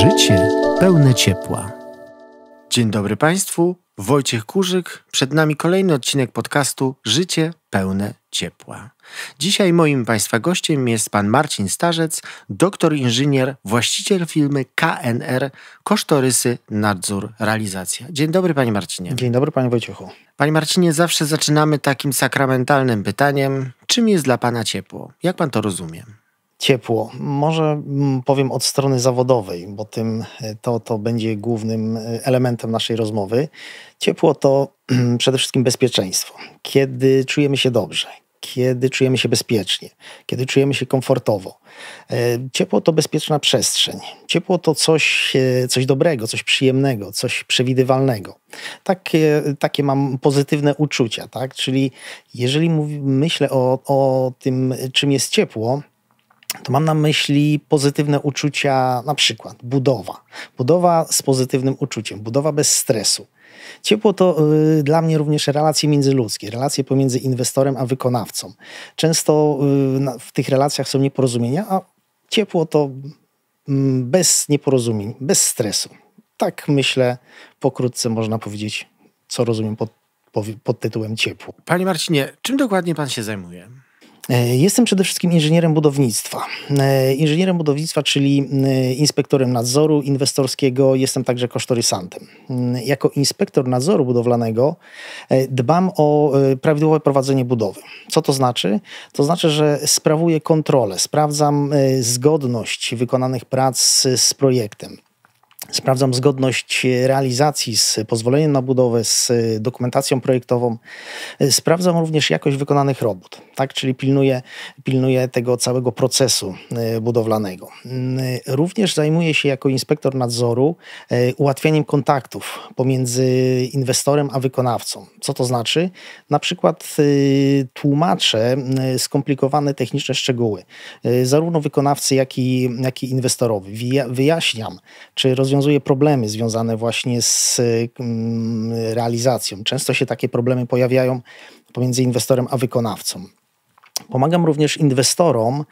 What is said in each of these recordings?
Życie pełne ciepła. Dzień dobry Państwu, Wojciech Kurzyk. Przed nami kolejny odcinek podcastu Życie pełne ciepła. Dzisiaj moim Państwa gościem jest pan Marcin Starzec, doktor inżynier, właściciel firmy KNR Kosztorysy Nadzór Realizacja. Dzień dobry Panie Marcinie. Dzień dobry Panie Wojciechu. Panie Marcinie, zawsze zaczynamy takim sakramentalnym pytaniem, czym jest dla Pana ciepło? Jak Pan to rozumie? ciepło. Może mm, powiem od strony zawodowej, bo tym e, to, to będzie głównym e, elementem naszej rozmowy. Ciepło to mm, przede wszystkim bezpieczeństwo. Kiedy czujemy się dobrze, kiedy czujemy się bezpiecznie, kiedy czujemy się komfortowo. E, ciepło to bezpieczna przestrzeń. Ciepło to coś, coś dobrego, coś przyjemnego, coś przewidywalnego. Takie, takie mam pozytywne uczucia, tak? Czyli jeżeli myślę o, o tym, czym jest ciepło, to mam na myśli pozytywne uczucia, na przykład budowa. Budowa z pozytywnym uczuciem, budowa bez stresu. Ciepło to y, dla mnie również relacje międzyludzkie, relacje pomiędzy inwestorem a wykonawcą. Często y, na, w tych relacjach są nieporozumienia, a ciepło to mm, bez nieporozumień, bez stresu. Tak myślę, pokrótce można powiedzieć, co rozumiem pod, pod tytułem ciepło. Panie Marcinie, czym dokładnie pan się zajmuje? E, jestem przede wszystkim inżynierem budownictwa. E, inżynierem budownictwa, czyli e, inspektorem nadzoru inwestorskiego, jestem także kosztorysantem. Mm, jako inspektor nadzoru budowlanego dbam o prawidłowe prowadzenie budowy. Co to znaczy? To znaczy, że sprawuję kontrolę, sprawdzam zgodność wykonanych prac z projektem. Sprawdzam zgodność realizacji z pozwoleniem na budowę, z dokumentacją projektową. Sprawdzam również jakość wykonanych robót, tak? czyli pilnuję, pilnuję tego całego procesu e, budowlanego. E, również zajmuję się jako inspektor nadzoru e, ułatwianiem kontaktów pomiędzy inwestorem a wykonawcą. Co to znaczy? Na przykład tłumaczę skomplikowane techniczne szczegóły zarówno wykonawcy, jak i, jak i inwestorowi. Wyjaśniam, czy rozwiązanie rozwiązuje problemy związane właśnie z mm, realizacją. Często się takie problemy pojawiają pomiędzy inwestorem a wykonawcą. Pomagam również inwestorom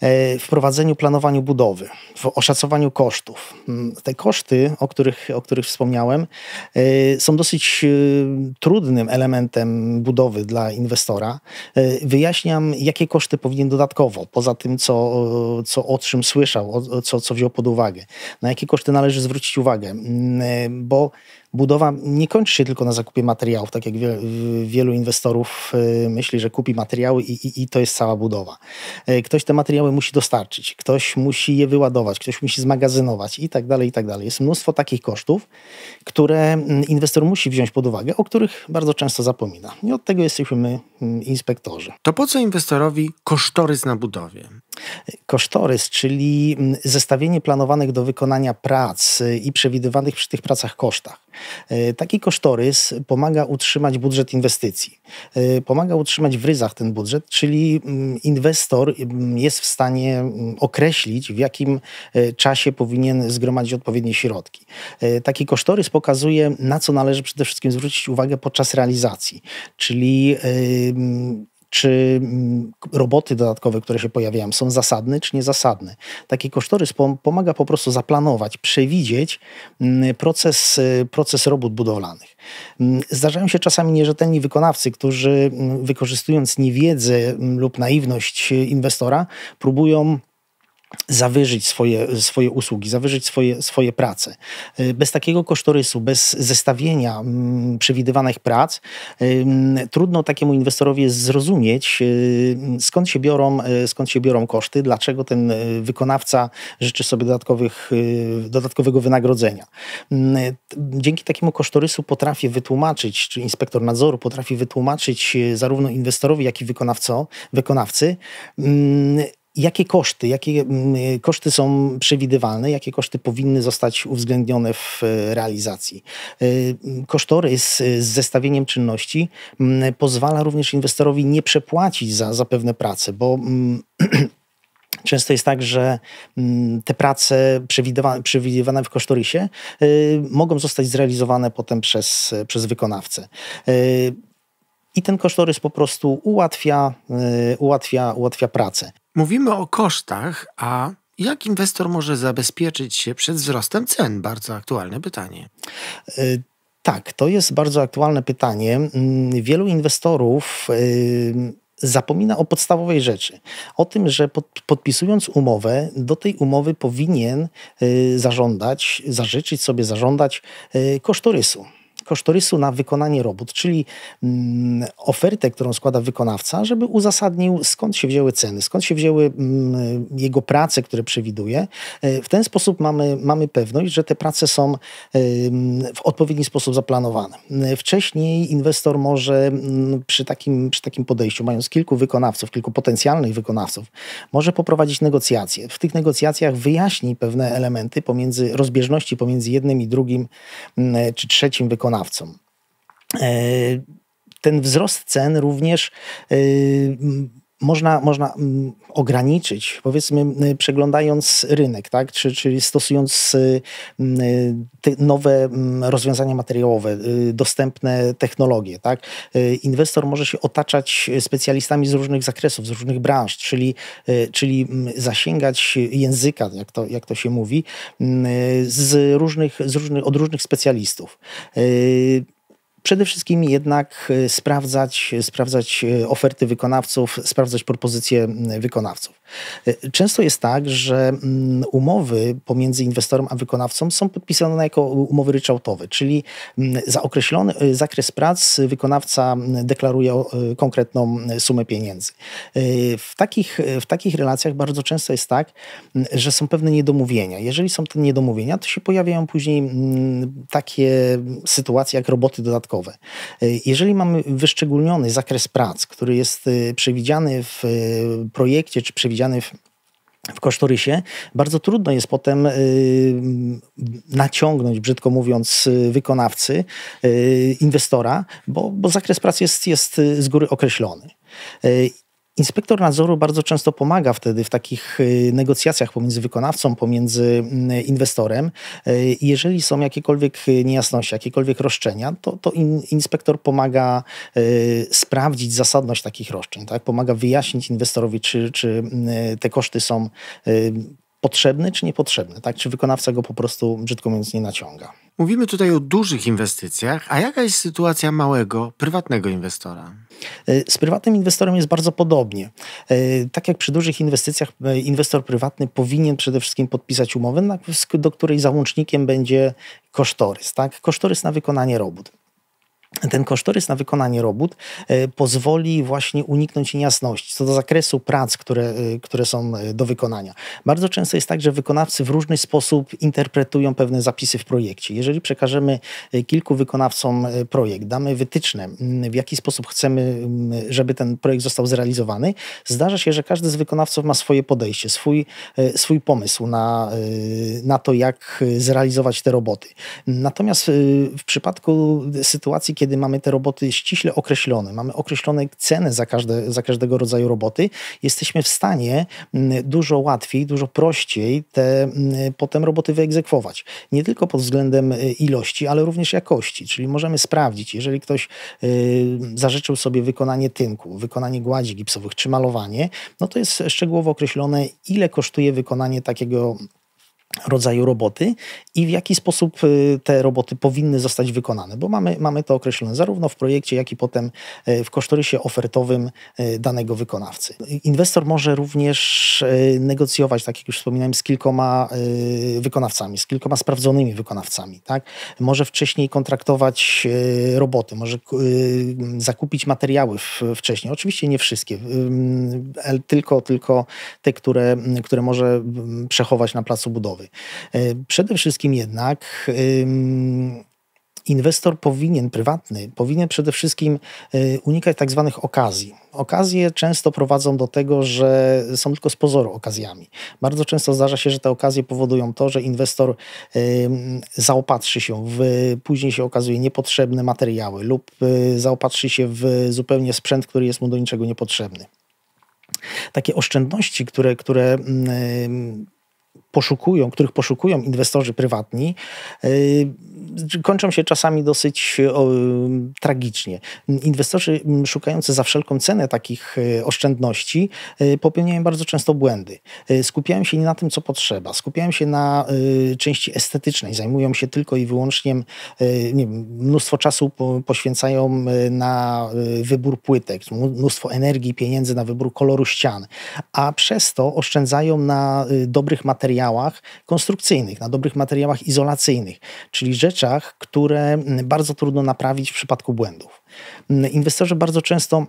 e, w prowadzeniu planowaniu budowy, w oszacowaniu kosztów. Mm, te koszty, o których, o których wspomniałem, e, są dosyć e, trudnym elementem budowy dla inwestora. Wyjaśniam, jakie koszty powinien dodatkowo, poza tym, co, co o czym słyszał, co, co wziął pod uwagę, na jakie koszty należy zwrócić uwagę, mm, bo budowa nie kończy się tylko na zakupie materiałów, tak jak wie, wielu inwestorów e, myśli, że kupi materiały i, i, i, to jest cała budowa. E, ktoś te materiały musi dostarczyć, ktoś musi je wyładować, ktoś musi zmagazynować i tak dalej, i tak dalej. Jest mnóstwo takich kosztów, które inwestor musi wziąć pod uwagę, o których bardzo często zapomina. I od tego jesteśmy my, inspektorzy. To po co inwestorowi kosztorys na budowie? kosztorys, czyli mm, zestawienie planowanych do wykonania prac y, i przewidywanych przy tych pracach kosztach. Y, taki kosztorys pomaga utrzymać budżet inwestycji. Y, pomaga utrzymać w ryzach ten budżet, czyli mm, inwestor mm, jest w stanie określić, w jakim czasie powinien zgromadzić odpowiednie środki. Taki kosztorys pokazuje, na co należy przede wszystkim zwrócić uwagę podczas realizacji, czyli czy mm, roboty dodatkowe, które się pojawiają, są zasadne czy niezasadne. Taki kosztorys pomaga po prostu zaplanować, przewidzieć mm, proces, y, proces robót budowlanych. Mm, zdarzają się czasami nierzetelni wykonawcy, którzy wykorzystując niewiedzę lub naiwność y, inwestora, próbują zawyżyć swoje, swoje usługi, zawyżyć swoje, swoje prace. Y, bez takiego kosztorysu, bez zestawienia mm, przewidywanych prac, y, mm, trudno takiemu inwestorowi jest zrozumieć, y, skąd się, biorą, skąd się biorą koszty, dlaczego ten wykonawca życzy sobie dodatkowych, dodatkowego wynagrodzenia. Mm, dzięki takiemu kosztorysu potrafię wytłumaczyć, czy inspektor nadzoru potrafi wytłumaczyć zarówno inwestorowi, jak i wykonawco, wykonawcy, Jakie koszty, jakie mm, koszty są przewidywalne, jakie koszty powinny zostać uwzględnione w e, realizacji? E, kosztorys z zestawieniem czynności mm, pozwala również inwestorowi nie przepłacić za, za pewne prace, bo mm, Często jest tak, że te prace przewidywane w kosztorysie e, mogą zostać zrealizowane potem przez, przez wykonawcę. I ten kosztorys po prostu ułatwia, ułatwia, ułatwia pracę. Mówimy o kosztach, a jak inwestor może zabezpieczyć się przed wzrostem cen? Bardzo aktualne pytanie. Y tak, to jest bardzo aktualne pytanie. Mm, wielu inwestorów y, zapomina o podstawowej rzeczy. O tym, że podpisując umowę, do tej umowy powinien y, zażądać, zażyczyć sobie zażądać y, kosztorysu kosztorysu na wykonanie robót, czyli mm, ofertę, którą składa wykonawca, żeby uzasadnił skąd się wzięły ceny, skąd się wzięły mm, jego prace, które przewiduje. E, w ten sposób mamy, mamy pewność, że te prace są e, mm, w odpowiedni sposób zaplanowane. E, wcześniej inwestor może przy takim, przy takim podejściu, mając kilku wykonawców, kilku potencjalnych wykonawców, może poprowadzić negocjacje. W tych negocjacjach wyjaśni pewne elementy pomiędzy rozbieżności pomiędzy jednym i drugim czy trzecim wykonawcą wykonawcom. E, ten wzrost cen również e, można, można mm, ograniczyć, powiedzmy, przeglądając rynek, tak? czy, stosując y, y, nowe rozwiązania materiałowe, y, dostępne technologie. Tak? Inwestor może się otaczać specjalistami z różnych zakresów, z różnych branż, czyli, czyli zasięgać języka, jak to, jak to się mówi, z różnych, z różnych, od różnych specjalistów. Przede wszystkim jednak e, sprawdzać, e, sprawdzać e, oferty wykonawców, sprawdzać propozycje wykonawców. Często jest tak, że umowy pomiędzy inwestorem a wykonawcą są podpisane jako umowy ryczałtowe, czyli za określony zakres prac wykonawca deklaruje konkretną sumę pieniędzy. W takich, w takich relacjach bardzo często jest tak, że są pewne niedomówienia. Jeżeli są te niedomówienia, to się pojawiają później takie sytuacje jak roboty dodatkowe E, jeżeli mamy wyszczególniony zakres prac, który jest e, przewidziany w e, projekcie czy przewidziany w w kosztorysie, bardzo trudno jest potem naciągnąć, brzydko mówiąc, wykonawcy, inwestora, bo, bo zakres pracy jest, jest z góry określony. Inspektor nadzoru bardzo często pomaga wtedy w takich y, negocjacjach pomiędzy wykonawcą, pomiędzy mm, inwestorem. Y, jeżeli są jakiekolwiek y, niejasności, jakiekolwiek roszczenia, to, to inspektor pomaga sprawdzić zasadność takich roszczeń, tak? pomaga wyjaśnić inwestorowi, czy, czy mm, te koszty są potrzebne czy niepotrzebne, tak? czy wykonawca go po prostu, brzydko mówiąc, nie naciąga. Mówimy tutaj o dużych inwestycjach, a jaka jest sytuacja małego, prywatnego inwestora? E, z prywatnym inwestorem jest bardzo podobnie. E, tak jak przy dużych inwestycjach, e, inwestor prywatny powinien przede wszystkim podpisać umowę, do której załącznikiem będzie kosztorys. Tak? Kosztorys na wykonanie robót ten kosztorys na wykonanie robót e, pozwoli właśnie uniknąć niejasności co do zakresu prac, które, e, które są e, do wykonania. Bardzo często jest tak, że wykonawcy w różny sposób interpretują pewne zapisy w projekcie. Jeżeli przekażemy kilku wykonawcom projekt, damy wytyczne, w jaki sposób chcemy, żeby ten projekt został zrealizowany, zdarza się, że każdy z wykonawców ma swoje podejście, swój, swój pomysł na, na to, jak zrealizować te roboty. Natomiast w przypadku sytuacji, kiedy kiedy mamy te roboty ściśle określone, mamy określone ceny za, każde, za każdego rodzaju roboty, jesteśmy w stanie mm, dużo łatwiej, dużo prościej te mm, potem roboty wyegzekwować. Nie tylko pod względem e, ilości, ale również jakości, czyli możemy sprawdzić, jeżeli ktoś e, zażyczył sobie wykonanie tynku, wykonanie gładzi gipsowych czy malowanie, no to jest szczegółowo określone, ile kosztuje wykonanie takiego rodzaju roboty i w jaki sposób y, te roboty powinny zostać wykonane, bo mamy, mamy to określone zarówno w projekcie, jak i potem y, w kosztorysie ofertowym y, danego wykonawcy. Inwestor może również negocjować, tak jak już wspominałem, z kilkoma wykonawcami, z kilkoma sprawdzonymi wykonawcami. Tak? Może wcześniej kontraktować roboty, może zakupić materiały wcześniej. Oczywiście nie wszystkie, tylko, tylko te, które, które może mm, przechować na placu budowy. E, przede wszystkim jednak inwestor powinien, prywatny, powinien przede wszystkim e, unikać tak zwanych okazji. Okazje często prowadzą do tego, że są tylko z pozoru okazjami. Bardzo często zdarza się, że te okazje powodują to, że inwestor zaopatrzy się w, później się okazuje, niepotrzebne materiały lub y, zaopatrzy się w zupełnie sprzęt, który jest mu do niczego niepotrzebny. Takie oszczędności, które, które poszukują, których poszukują inwestorzy prywatni, y, kończą się czasami dosyć y, tragicznie. Inwestorzy mm, szukający za wszelką cenę takich y, oszczędności popełniają bardzo często błędy. Skupiają się nie na tym, co potrzeba, skupiają się na części estetycznej, zajmują się tylko i wyłącznie, nie wiem, mnóstwo czasu poświęcają na wybór płytek, mnóstwo energii, pieniędzy na wybór koloru ścian, a przez to oszczędzają na dobrych materiałach, materiałach konstrukcyjnych, na dobrych materiałach izolacyjnych, czyli rzeczach, które bardzo trudno naprawić w przypadku błędów. Inwestorzy bardzo często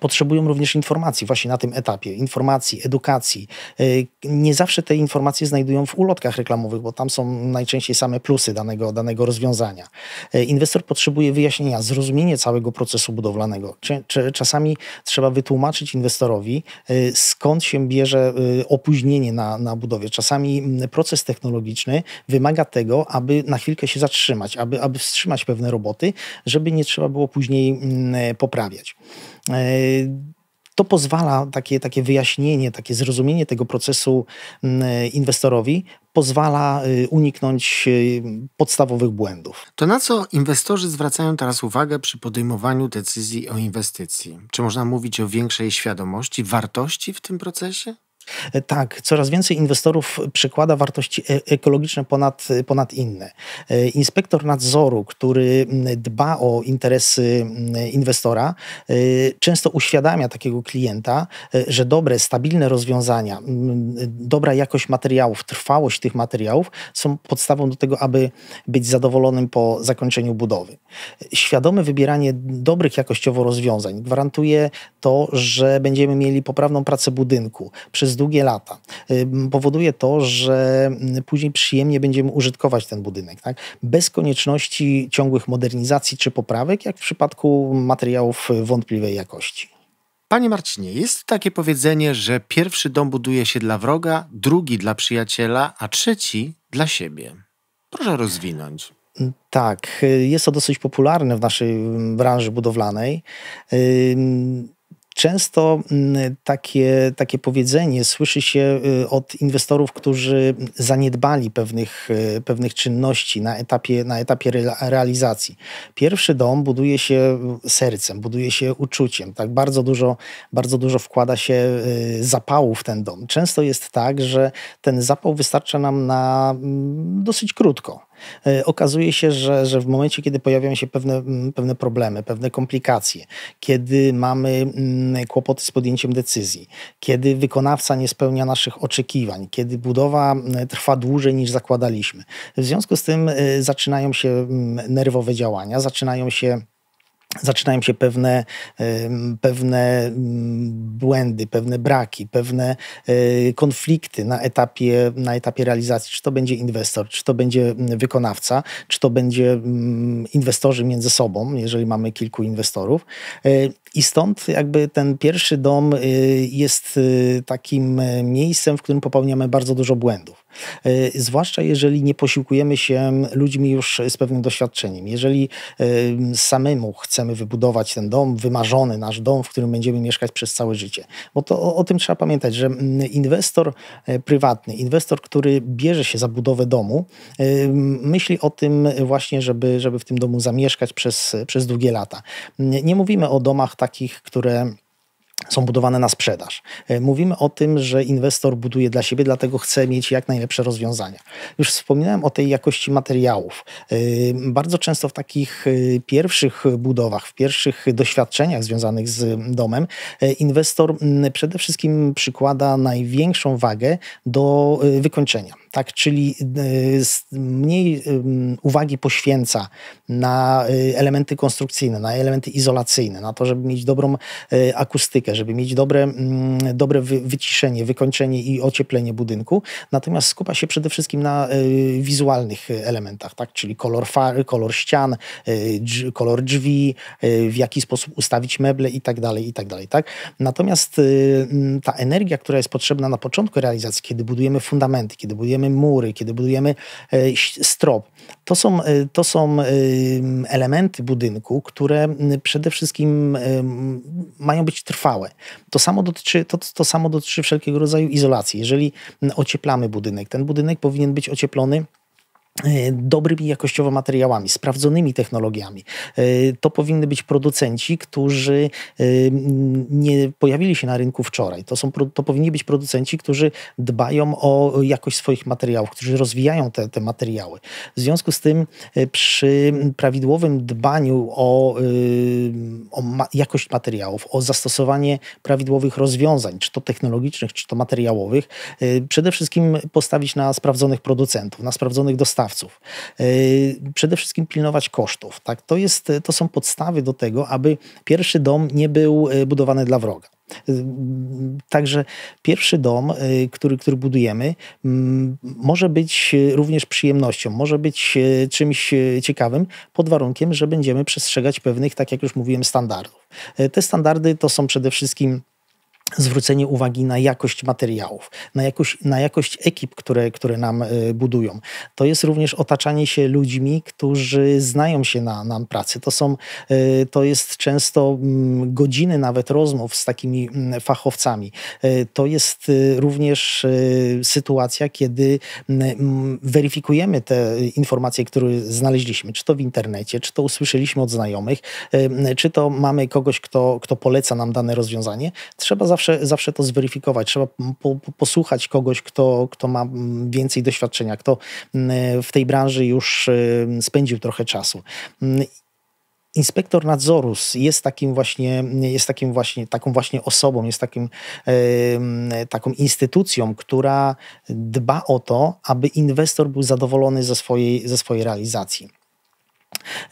potrzebują również informacji właśnie na tym etapie, informacji, edukacji. Y, nie zawsze te informacje znajdują w ulotkach reklamowych, bo tam są najczęściej same plusy danego, danego rozwiązania. Y, inwestor potrzebuje wyjaśnienia, zrozumienia całego procesu budowlanego. Czasami trzeba wytłumaczyć inwestorowi, y, skąd się bierze opóźnienie na, na budowie. Czasami mm, proces technologiczny wymaga tego, aby na chwilkę się zatrzymać, aby, aby wstrzymać pewne roboty, żeby nie trzeba było później mm, poprawiać to pozwala, takie, takie wyjaśnienie, takie zrozumienie tego procesu inwestorowi pozwala y, uniknąć y, podstawowych błędów. To na co inwestorzy zwracają teraz uwagę przy podejmowaniu decyzji o inwestycji? Czy można mówić o większej świadomości, wartości w tym procesie? E, tak, coraz więcej inwestorów przekłada wartości e, ekologiczne ponad, e, ponad inne. Inspektor nadzoru, który dba o interesy inwestora, często uświadamia takiego klienta, że dobre, stabilne rozwiązania, dobra jakość materiałów, trwałość tych materiałów są podstawą do tego, aby być zadowolonym po zakończeniu budowy. Świadome wybieranie dobrych jakościowo rozwiązań gwarantuje to, że będziemy mieli poprawną pracę budynku. Przez długie lata powoduje to, że mm, później przyjemnie będziemy użytkować ten budynek, tak? bez konieczności ciągłych modernizacji czy poprawek, jak w przypadku materiałów wątpliwej jakości. Panie Marcinie, jest takie powiedzenie, że pierwszy dom buduje się dla wroga, drugi dla przyjaciela, a trzeci dla siebie. Proszę rozwinąć. Mm, tak, y, jest to dosyć popularne w naszej mm, branży budowlanej. Często mm, takie, takie powiedzenie słyszy się y, od inwestorów, którzy zaniedbali pewnych, y, pewnych czynności na etapie, na etapie realizacji. Pierwszy dom buduje się y, sercem, buduje się uczuciem. Tak bardzo dużo, bardzo dużo wkłada się zapału w ten dom. Często jest tak, że ten zapał wystarcza nam na mm, dosyć krótko. E, okazuje się, że, że w momencie, kiedy pojawiają się pewne, pewne problemy, pewne komplikacje, kiedy mamy kłopoty z podjęciem decyzji, kiedy wykonawca nie spełnia naszych oczekiwań, kiedy budowa trwa dłużej niż zakładaliśmy, w związku z tym e, zaczynają się nerwowe działania, zaczynają się zaczynają się pewne, pewne mm, błędy, pewne braki, pewne e, konflikty na etapie, na etapie realizacji, czy to będzie inwestor, czy to będzie mm, wykonawca, czy to będzie mm, inwestorzy między sobą, jeżeli mamy kilku inwestorów. E, i stąd jakby ten pierwszy dom y, jest y, takim y, miejscem, w którym popełniamy bardzo dużo błędów. Zwłaszcza jeżeli nie posiłkujemy się ludźmi już z pewnym doświadczeniem. Jeżeli samemu chcemy wybudować ten dom, wymarzony nasz dom, w którym będziemy mieszkać przez całe życie. Bo to o, o tym trzeba pamiętać, że mm, inwestor prywatny, inwestor, który bierze się za budowę domu, myśli o tym właśnie, żeby, żeby w tym domu zamieszkać przez, przez długie lata. Nie mówimy o domach tak takich, które są budowane na sprzedaż. E, mówimy o tym, że inwestor buduje dla siebie, dlatego chce mieć jak najlepsze rozwiązania. Już wspominałem o tej jakości materiałów. E, bardzo często w takich e, pierwszych budowach, w pierwszych doświadczeniach związanych z domem, inwestor przede wszystkim przykłada największą wagę do wykończenia tak, czyli y, mniej uwagi poświęca na y, elementy konstrukcyjne, na elementy izolacyjne, na to, żeby mieć dobrą y, akustykę, żeby mieć dobre, mm, dobre wyciszenie, wykończenie i ocieplenie budynku, natomiast skupia się przede wszystkim na wizualnych elementach, tak, czyli kolor, far, kolor ścian, kolor drzwi, w jaki sposób ustawić meble i tak dalej, i tak dalej, tak. Natomiast ta energia, która jest potrzebna na początku realizacji, kiedy budujemy fundamenty, kiedy budujemy budujemy mury, kiedy budujemy e, strop. To są, e, to są e, elementy budynku, które przede wszystkim mają być trwałe. To samo dotyczy, to, to samo dotyczy wszelkiego rodzaju izolacji. Jeżeli ocieplamy budynek, ten budynek powinien być ocieplony E, dobrymi jakościowo materiałami, sprawdzonymi technologiami. E, to powinny być producenci, którzy e, nie pojawili się na rynku wczoraj. To, są, to powinni być producenci, którzy dbają o jakość swoich materiałów, którzy rozwijają te, te materiały. W związku z tym przy prawidłowym dbaniu o, o ma jakość materiałów, o zastosowanie prawidłowych rozwiązań, czy to technologicznych, czy to materiałowych, przede wszystkim postawić na sprawdzonych producentów, na sprawdzonych dostawców, dostawców. E, przede wszystkim pilnować kosztów. Tak? To, jest, to są podstawy do tego, aby pierwszy dom nie był e, budowany dla wroga. E, także pierwszy dom, który, który budujemy, może być również przyjemnością, może być czymś ciekawym, pod warunkiem, że będziemy przestrzegać pewnych, tak jak już mówiłem, standardów. Te standardy to są przede wszystkim zwrócenie uwagi na jakość materiałów, na jakość, na jakość ekip, które, które nam y, budują. To jest również otaczanie się ludźmi, którzy znają się na, na pracy. To, są, y, to jest często mm, godziny nawet rozmów z takimi mm, fachowcami. Y, to jest również sytuacja, kiedy mm, weryfikujemy te informacje, które znaleźliśmy, czy to w internecie, czy to usłyszeliśmy od znajomych, czy to mamy kogoś, kto, kto poleca nam dane rozwiązanie. Trzeba zawsze, zawsze to zweryfikować. Trzeba po, po, posłuchać kogoś, kto, kto ma więcej doświadczenia, kto w tej branży już y, spędził trochę czasu inspektor nadzoru jest takim właśnie, jest takim właśnie, taką właśnie osobą, jest takim, yy, taką instytucją, która dba o to, aby inwestor był zadowolony ze swojej, ze swojej realizacji.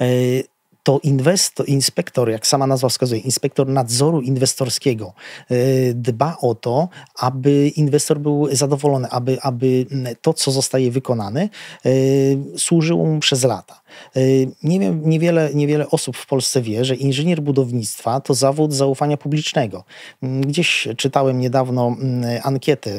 Yy, to inwestor, inspektor, jak sama nazwa wskazuje, inspektor nadzoru inwestorskiego y, dba o to, aby inwestor był zadowolony, aby, aby mm, to, co zostaje wykonane, y, służyło mu przez lata. Y, nie wiem, niewiele, niewiele osób w Polsce wie, że inżynier budownictwa to zawód zaufania publicznego. Mm, gdzieś czytałem niedawno mm, ankietę,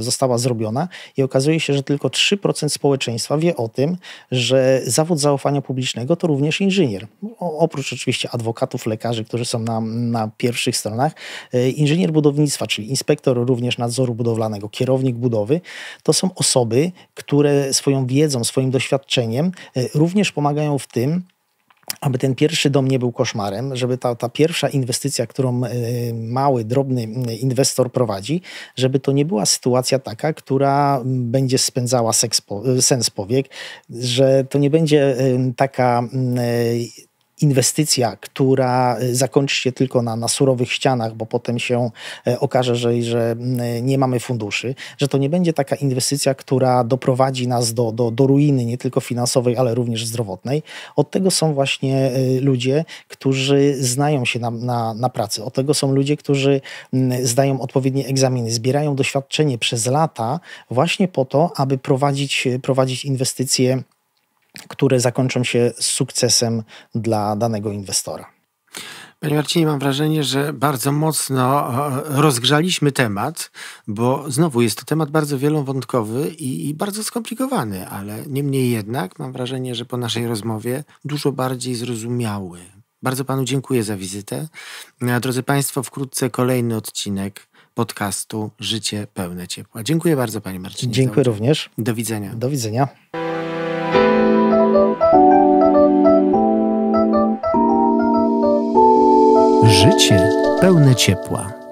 została zrobiona i okazuje się, że tylko 3% społeczeństwa wie o tym, że zawód zaufania publicznego to również inżynier oprócz oczywiście adwokatów, lekarzy, którzy są na, na pierwszych stronach, e, inżynier budownictwa, czyli inspektor również nadzoru budowlanego, kierownik budowy, to są osoby, które swoją wiedzą, swoim doświadczeniem e, również pomagają w tym, aby ten pierwszy dom nie był koszmarem, żeby ta, ta pierwsza inwestycja, którą e, mały, drobny inwestor prowadzi, żeby to nie była sytuacja taka, która będzie spędzała seks, e, sens powiek, że to nie będzie e, taka inwestycja, która y, zakończy się tylko na, na surowych ścianach, bo potem się y, okaże, że, że y, nie mamy funduszy, że to nie będzie taka inwestycja, która doprowadzi nas do, do, do ruiny nie tylko finansowej, ale również zdrowotnej. Od tego są właśnie ludzie, którzy znają się na, na, na pracy. Od tego są ludzie, którzy mm, zdają odpowiednie egzaminy, zbierają doświadczenie przez lata właśnie po to, aby prowadzić, prowadzić inwestycje które zakończą się sukcesem dla danego inwestora. Panie Marcinie, mam wrażenie, że bardzo mocno e, rozgrzaliśmy temat, bo znowu jest to temat bardzo wielowątkowy i, i bardzo skomplikowany, ale niemniej jednak mam wrażenie, że po naszej rozmowie dużo bardziej zrozumiały. Bardzo panu dziękuję za wizytę. No drodzy Państwo, wkrótce kolejny odcinek podcastu Życie pełne ciepła. Dziękuję bardzo, Panie Marcinie. Dziękuję również. Do widzenia. Do widzenia. Życie pełne ciepła.